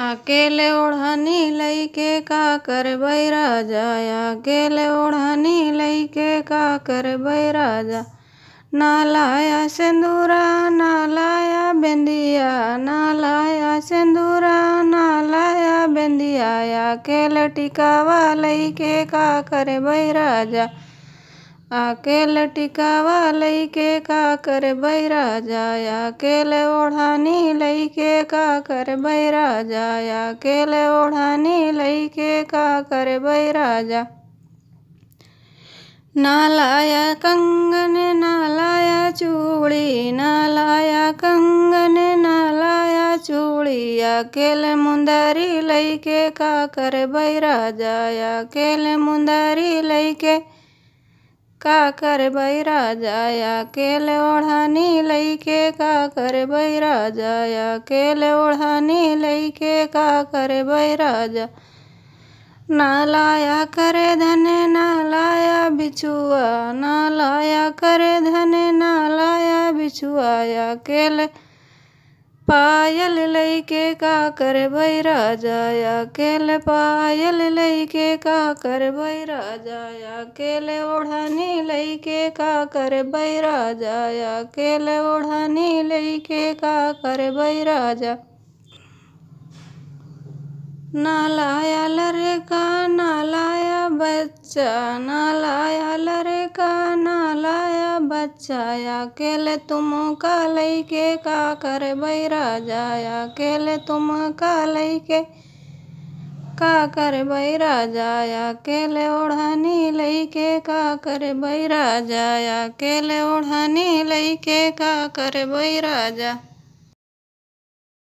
अकेले ओढ़नी लैके का करबई राजा अकेले ओढ़नी लैके का करबई राजा ना लाया सिंदूरा ना लाया बिंदिया ना लाया सिंदूरा ना लाया बिंदिया अकेले टिकावा लैके का करबई राजा आके वाली के का कर बैरा जाया केले ओढ़ानी के का कर बैरा जाया केले ओढ़ानी लइके का कर बैरा जा लाया कंगन लाया चूड़ी लाया कंगन लाया चूड़ी अकेले मुंदारी के का कर बैरा जाया अकेले मुंदारी के का कर करबइ राजाया अकेले लई के का करबइ राजाया अकेले ओढ़नी लइके का बैरा राजा ना लाया करे धने ना लाया बिछुआ ना लाया करे धने ना लाया बिछुआ अकेले पायल लैके का कर भैरा जाया केले पायल लैके का कर भैरा जाया केले ओढ़नी लैके का कर भैरा जाया केले ओढ़नी लैके का कर भैरा जा नालाया लरे का नालाया बच्चा नालाया लरे का बच्चाया अकेले तुम का के का बैरा जाया अकेले तुम का लइके का करबै राजाया केले ओढ़नी लइके का करबै राजाया अकेले ओढ़नी लइके का बैरा जा